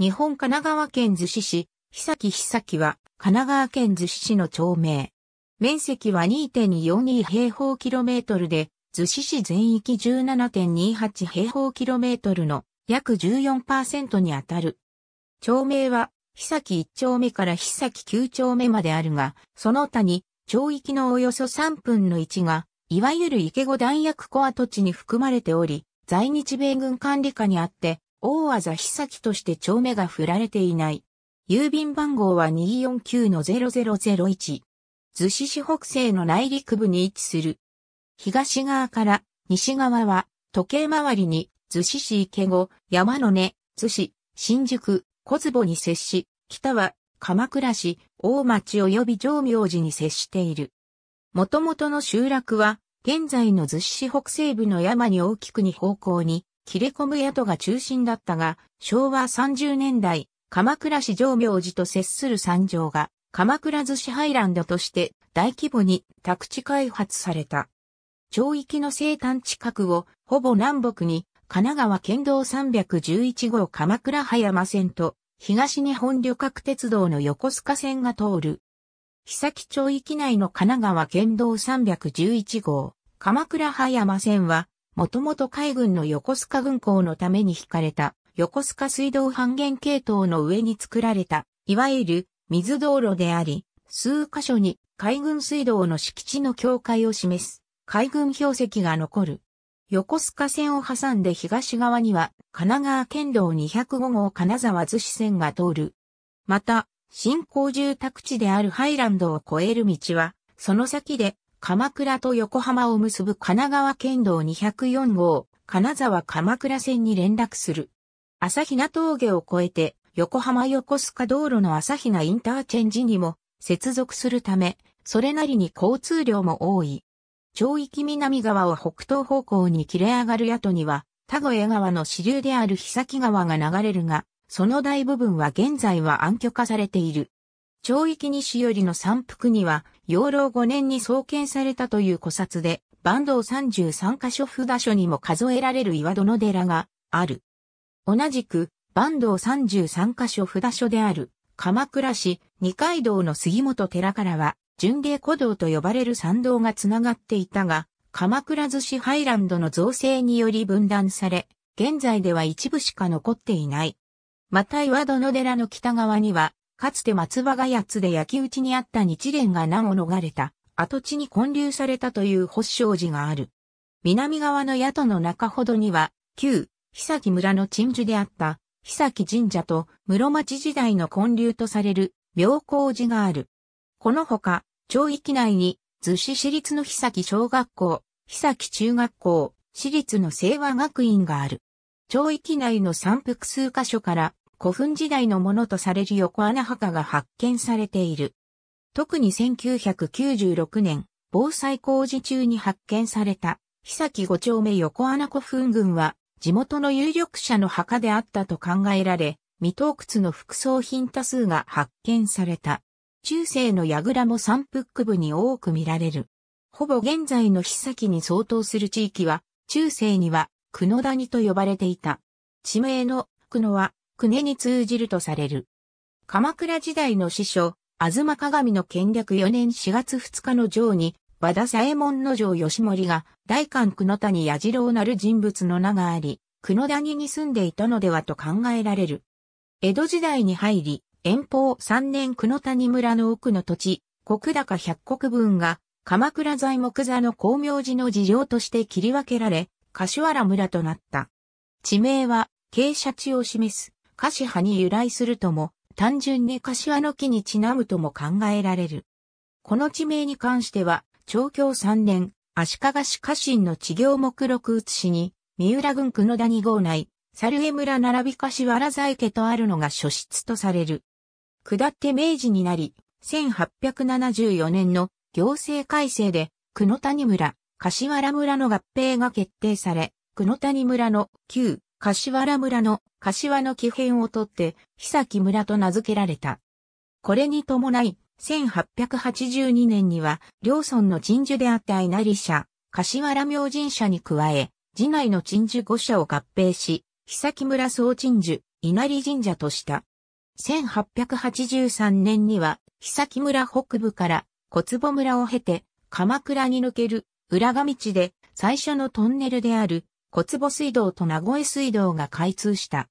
日本神奈川県逗子市、久木久木は、神奈川県逗子市の町名。面積は2.42平方キロメートルで、逗子市全域17.28平方キロメートルの約14%にあたる。町名は、久木1丁目から久木9丁目まであるが、その他に、町域のおよそ3分の1が、いわゆる池子弾薬コア土地に含まれており、在日米軍管理下にあって、大技久きとして帳目が振られていない。郵便番号は249-0001。逗子市北西の内陸部に位置する。東側から西側は時計回りに逗子市池後、山の根、逗子、新宿、小坪に接し、北は鎌倉市、大町及び上明寺に接している。元々の集落は現在の逗子市北西部の山に大きくに方向に切れ込む宿が中心だったが、昭和30年代、鎌倉市上明寺と接する山上が、鎌倉寿司ハイランドとして大規模に宅地開発された。町域の生誕近くをほぼ南北に神奈川県道311号鎌倉葉山線と東日本旅客鉄道の横須賀線が通る。久木町域内の神奈川県道311号鎌倉葉山線はもともと海軍の横須賀軍港のために引かれた横須賀水道半減系統の上に作られた、いわゆる水道路であり、数箇所に海軍水道の敷地の境界を示す海軍標石が残る。横須賀線を挟んで東側には神奈川県道205号金沢逗子線が通る。また、新興住宅地であるハイランドを越える道は、その先で鎌倉と横浜を結ぶ神奈川県道204号、金沢鎌倉線に連絡する。朝比奈峠を越えて、横浜横須賀道路の朝比奈インターチェンジにも接続するため、それなりに交通量も多い。町域南側を北東方向に切れ上がる宿には、田越川の支流である日崎川が流れるが、その大部分は現在は暗渠化されている。町域西寄りの山腹には、養老5年に創建されたという古刹で、坂東33カ所札所にも数えられる岩戸の寺がある。同じく、坂東33カ所札所である、鎌倉市二階堂の杉本寺からは、巡礼古道と呼ばれる参道がつながっていたが、鎌倉寿司ハイランドの造成により分断され、現在では一部しか残っていない。また岩戸の寺の北側には、かつて松葉が八つで焼き討ちにあった日蓮が難を逃れた、跡地に建立されたという発祥寺がある。南側の宿の中ほどには、旧、久木村の鎮守であった、久木神社と室町時代の建立とされる、妙高寺がある。このほか、町域内に、逗子市立の久木小学校、久木中学校、私立の清和学院がある。町域内の三複数箇所から、古墳時代のものとされる横穴墓が発見されている。特に1996年、防災工事中に発見された、久木五丁目横穴古墳群は、地元の有力者の墓であったと考えられ、未洞窟の副葬品多数が発見された。中世の櫓も山腹部に多く見られる。ほぼ現在の久木に相当する地域は、中世には、久野谷と呼ばれていた。地名の久野は、国に通じるとされる。鎌倉時代の師匠、東鏡の建略4年4月2日の城に、和田左衛門の城吉森が、大官久野谷矢次郎なる人物の名があり、久野谷に住んでいたのではと考えられる。江戸時代に入り、遠方3年久野谷村の奥の土地、国高百国分が、鎌倉材木座の光明寺の事情として切り分けられ、柏原村となった。地名は、傾斜地を示す、柏に由来するとも、単純に柏の木にちなむとも考えられる。この地名に関しては、長教3年、足利市家臣の地行目録写しに、三浦郡久野谷号内、猿江村並び柏原在家とあるのが初出とされる。下って明治になり、1874年の行政改正で、久野谷村、柏原村の合併が決定され、久野谷村の旧柏原村の柏の木片をとって、久木村と名付けられた。これに伴い、1882年には、両村の鎮守であった稲荷社、柏原明神社に加え、寺内の鎮守五社を合併し、久木村総鎮守、稲荷神社とした。1883年には、久木村北部から小坪村を経て、鎌倉に抜ける裏上道で最初のトンネルである小坪水道と名古屋水道が開通した。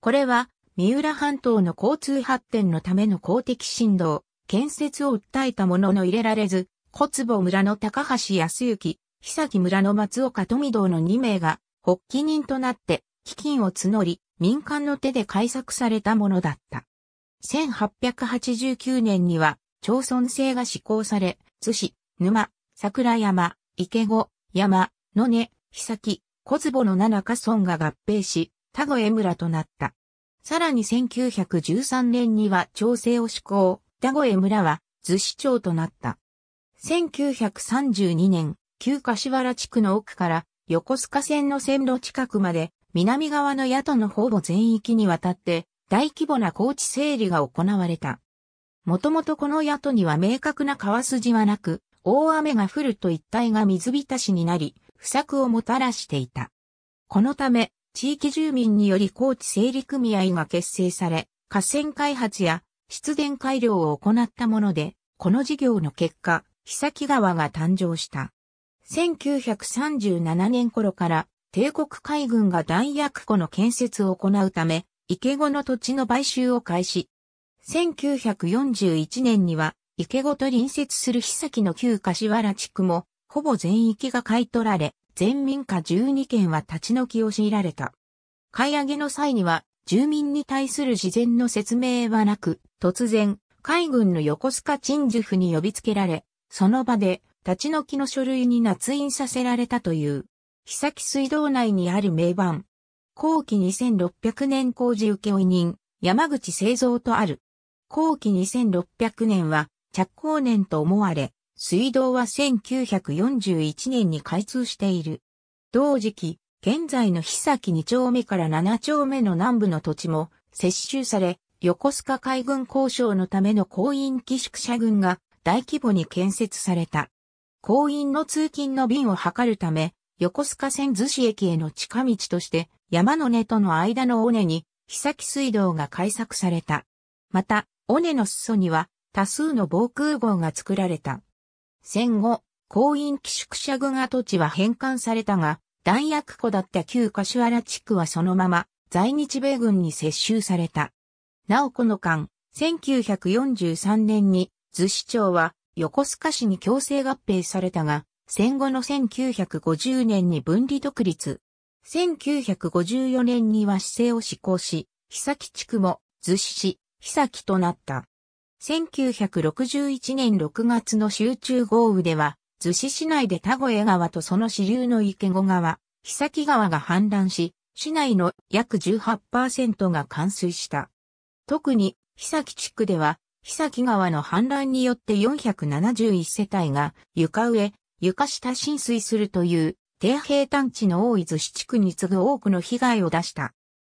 これは、三浦半島の交通発展のための公的振動、建設を訴えたものの入れられず、小坪村の高橋康幸、久木村の松岡富道の2名が、発起人となって、基金を募り、民間の手で開削されたものだった。1889年には、町村制が施行され、津市、沼、桜山、池子、山、野根、久木、小坪の七か村が合併し、田越村となった。さらに1913年には調整を施行、田越村は図子町となった。1932年、旧柏原地区の奥から横須賀線の線路近くまで南側の野のほぼ全域にわたって大規模な高地整理が行われた。もともとこの野には明確な川筋はなく、大雨が降ると一帯が水浸しになり、不作をもたらしていた。このため、地域住民により高知整理組合が結成され、河川開発や湿電改良を行ったもので、この事業の結果、久川が誕生した。1937年頃から帝国海軍が弾薬庫の建設を行うため、池子の土地の買収を開始。1941年には、池子と隣接する久木の旧柏原地区もほぼ全域が買い取られ、全民家12件は立ち退きを強いられた。買い上げの際には、住民に対する事前の説明はなく、突然、海軍の横須賀陳守府に呼びつけられ、その場で、立ち退きの書類に捺印させられたという、久木水道内にある名番、後期2600年工事請負人、山口製造とある。後期2600年は、着工年と思われ、水道は1941年に開通している。同時期、現在の日崎2丁目から7丁目の南部の土地も接収され、横須賀海軍交渉のための公員寄宿舎群が大規模に建設された。公員の通勤の便を図るため、横須賀線逗子駅への近道として、山の根との間の尾根に、日崎水道が開削された。また、尾根の裾には、多数の防空壕が作られた。戦後、公院寄宿舎群跡地は返還されたが、弾薬庫だった旧柏原地区はそのまま在日米軍に接収された。なおこの間、1943年に図子町は横須賀市に強制合併されたが、戦後の1950年に分離独立。1954年には市政を施行し、久木地区も図子市、久木となった。1961年6月の集中豪雨では、逗子市内で田越川とその支流の池子川、久木川が氾濫し、市内の約18%が冠水した。特に、久木地区では、久木川の氾濫によって471世帯が床上、床下浸水するという低平坦地の大い逗子地区に次ぐ多くの被害を出した。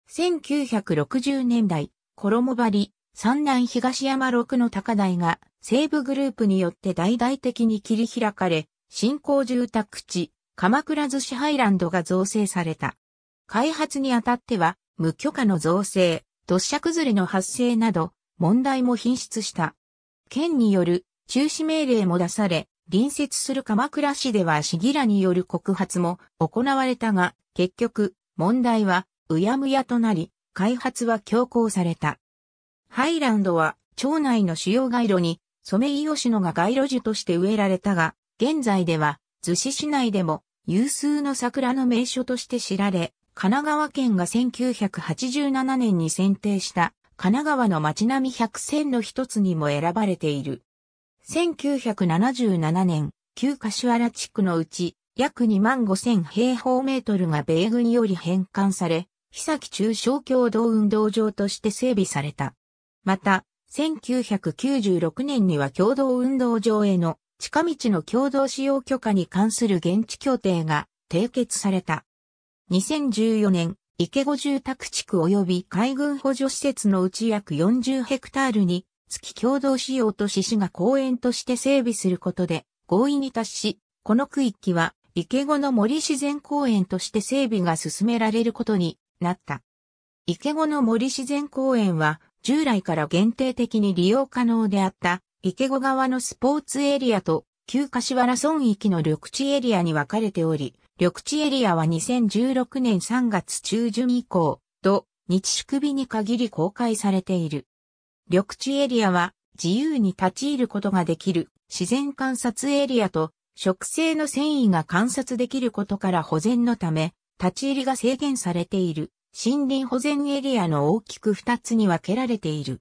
1960年代、衣張り、三男東山六の高台が西部グループによって大々的に切り開かれ、新興住宅地、鎌倉寿司ハイランドが造成された。開発にあたっては、無許可の造成、土砂崩れの発生など、問題も品質した。県による中止命令も出され、隣接する鎌倉市では市議らによる告発も行われたが、結局、問題はうやむやとなり、開発は強行された。ハイランドは町内の主要街路にソメイヨシノが街路樹として植えられたが、現在では逗子市内でも有数の桜の名所として知られ、神奈川県が1987年に選定した神奈川の街並み100選の一つにも選ばれている。1977年、旧柏原地区のうち約2万5千平方メートルが米軍より返還され、日崎中小共同運動場として整備された。また、1996年には共同運動場への近道の共同使用許可に関する現地協定が締結された。2014年、池子住宅地区及び海軍補助施設のうち約40ヘクタールに月共同使用と市市が公園として整備することで合意に達し、この区域は池子の森自然公園として整備が進められることになった。池子の森自然公園は従来から限定的に利用可能であった池子川のスポーツエリアと旧柏原村域の緑地エリアに分かれており、緑地エリアは2016年3月中旬以降、と、日宿日に限り公開されている。緑地エリアは自由に立ち入ることができる自然観察エリアと植生の繊維が観察できることから保全のため、立ち入りが制限されている。森林保全エリアの大きく2つに分けられている。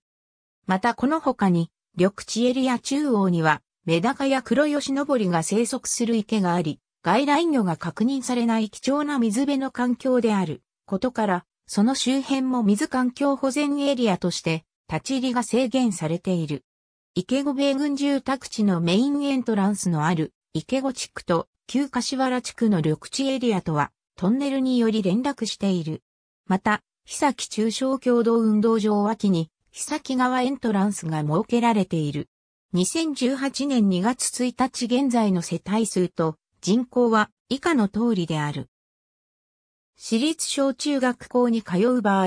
またこの他に、緑地エリア中央には、メダカや黒ヨシノボリが生息する池があり、外来魚が確認されない貴重な水辺の環境であることから、その周辺も水環境保全エリアとして、立ち入りが制限されている。池後米軍住宅地のメインエントランスのある池後地区と旧柏原地区の緑地エリアとはトンネルにより連絡している。また、久木中小共同運動場脇に、久木川エントランスが設けられている。2018年2月1日現在の世帯数と人口は以下の通りである。私立小中学校に通う場合、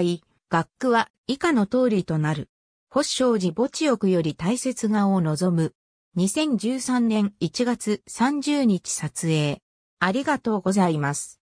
学区は以下の通りとなる。保証寺墓地奥より大切顔を望む。2013年1月30日撮影。ありがとうございます。